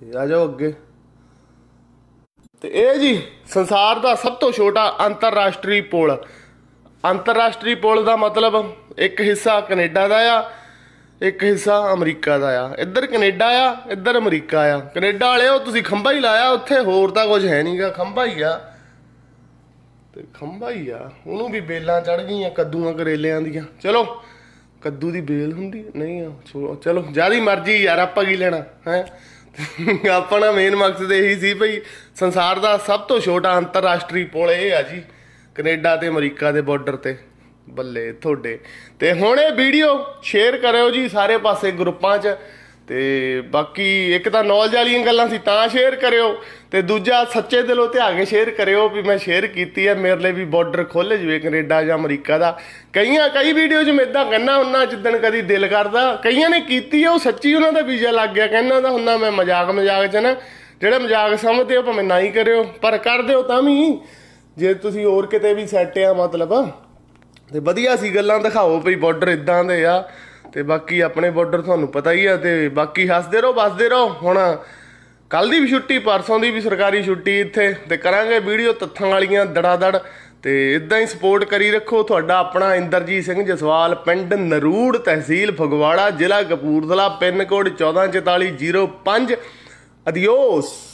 ਤੇ ਆ ਜਾਓ ਅੱਗੇ ਤੇ ਇਹ ਜੀ ਸੰਸਾਰ ਦਾ ਸਭ ਤੋਂ ਛੋਟਾ ਅੰਤਰਰਾਸ਼ਟਰੀ ਪੁਲ ਅੰਤਰਰਾਸ਼ਟਰੀ ਪੁਲ ਦਾ ਮਤਲਬ ਇੱਕ ਹਿੱਸਾ ਕੈਨੇਡਾ ਦਾ ਆ ਇੱਕ ਹਿੱਸਾ ਅਮਰੀਕਾ ਦਾ ਆ ਇੱਧਰ ਕੈਨੇਡਾ ਆ ਇੱਧਰ ਅਮਰੀਕਾ ਆ ਕੈਨੇਡਾ ਵਾਲਿਓ ਤੁਸੀਂ ਖੰਭਾ ਹੀ ਲਾਇਆ ਉੱਥੇ ਹੋਰ ਤਾਂ ਕੁਝ ਹੈ ਨਹੀਂਗਾ ਖੰਭਾ ਹੀ ਆ ਤੇ ਖੰਭਾ ਹੀ ਆ ਉਹਨੂੰ ਵੀ ਬੇਲਾਂ ਚੜ ਗਈਆਂ ਕੱਦੂਆਂ ਕਰੇਲਿਆਂ ਦੀਆਂ ਚਲੋ ਕੱਦੂ ਦੀ ਬੇਲ ਹੁੰਦੀ ਨਹੀਂ ਚਲੋ ਜਿਆਦੀ ਮਰਜ਼ੀ ਯਾਰ ਆਪਾਂ ਕੀ ਲੈਣਾ ਹੈ ਆਪਣਾ ਮੇਨ ਮਕਸਦ ਇਹੀ ਸੀ ਭਈ ਸੰਸਾਰ ਦਾ ਸਭ ਤੋਂ ਛੋਟਾ ਅੰਤਰਰਾਸ਼ਟਰੀ ਪੁਲ ਇਹ ਆ ਜੀ ਕੈਨੇਡਾ ਤੇ ਅਮਰੀਕਾ ਦੇ ਬਾਰਡਰ ਤੇ ਬੱਲੇ ਤੁਹਾਡੇ ਤੇ ਹੁਣ ਇਹ ਵੀਡੀਓ ਸ਼ੇਅਰ ਕਰਿਓ ਜੀ ਸਾਰੇ ਪਾਸੇ ਗਰੁੱਪਾਂ 'ਚ ਤੇ ਬਾਕੀ ਇੱਕ ਤਾਂ ਨੌਲੇਜ ਵਾਲੀਆਂ ਗੱਲਾਂ ਸੀ ਤਾਂ ਸ਼ੇਅਰ ਕਰਿਓ ਤੇ ਦੂਜਾ ਸੱਚੇ ਦਿਲੋਂ ਧਿਆ ਕੇ ਸ਼ੇਅਰ ਕਰਿਓ ਵੀ ਮੈਂ ਸ਼ੇਅਰ ਕੀਤੀ ਹੈ ਮੇਰੇ ਲਈ ਵੀ ਬਾਰਡਰ ਖੋਲ੍ਹ ਜਵੇ ਕੈਨੇਡਾ ਜਾਂ ਅਮਰੀਕਾ ਦਾ ਕਈਆਂ ਕਈ ਵੀਡੀਓ 'ਚ ਮੈਂ ਇਦਾਂ ਕਹਿੰਨਾ ਹੁੰਨਾ ਜਿੱਦਣ ਕਦੀ ਦਿਲ ਕਰਦਾ ਕਈਆਂ ਨੇ ਕੀਤੀ ਹੈ ਉਹ ਸੱਚੀ ਉਹਨਾਂ ਦਾ ਵੀਜ਼ਾ ਲੱਗ ਗਿਆ ਕਹਿੰਨਾ ਦਾ ਹੁੰਨਾ ਮੈਂ ਮਜ਼ਾਕ ਮਜ਼ਾਕ 'ਚ ਨਾ ਜਿਹੜਾ ਮਜ਼ਾਕ ਸਮਝਦੇ ਹੋ ਭਾਵੇਂ ਨਾ ਹੀ ਕਰਿਓ ਪਰ ਕਰਦੇ ਹੋ ਤਾਂ ਵੀ ਜੇ ਤੁਸੀਂ ਹੋਰ ਕਿਤੇ ਵੀ ਸੈੱਟ ਆ ਮਤਲਬ ਤੇ ਵਧੀਆ ਸੀ ਗੱਲਾਂ ਦਿਖਾਓ ਭਈ ਬਾਰਡਰ ਇਦਾਂ ਦੇ ਆ ਤੇ ਬਾਕੀ ਆਪਣੇ ਬਾਰਡਰ ਤੁਹਾਨੂੰ ਪਤਾ ਹੀ ਆ ਤੇ ਬਾਕੀ ਹੱਸਦੇ ਰਹੋ ਬਸਦੇ ਰਹੋ ਹੁਣ ਕੱਲ ਦੀ ਵੀ ਛੁੱਟੀ ਪਰਸੋਂ ਦੀ ਵੀ ਸਰਕਾਰੀ ਛੁੱਟੀ ਇੱਥੇ ਤੇ ਕਰਾਂਗੇ ਵੀਡੀਓ ਤੱਥਾਂ ਵਾਲੀਆਂ ਦੜਾਦੜ ਤੇ ਇਦਾਂ ਹੀ ਸਪੋਰਟ ਕਰੀ ਰੱਖੋ ਤੁਹਾਡਾ ਆਪਣਾ ਇੰਦਰਜੀਤ ਸਿੰਘ ਜਸਵਾਲ ਪਿੰਡ ਨਰੂੜ ਤਹਿਸੀਲ ਫਗਵਾੜਾ ਜ਼ਿਲ੍ਹਾ ਕਪੂਰਥਲਾ ਪਿੰਨ ਕੋਡ 144405 ਅਦਿਓਸ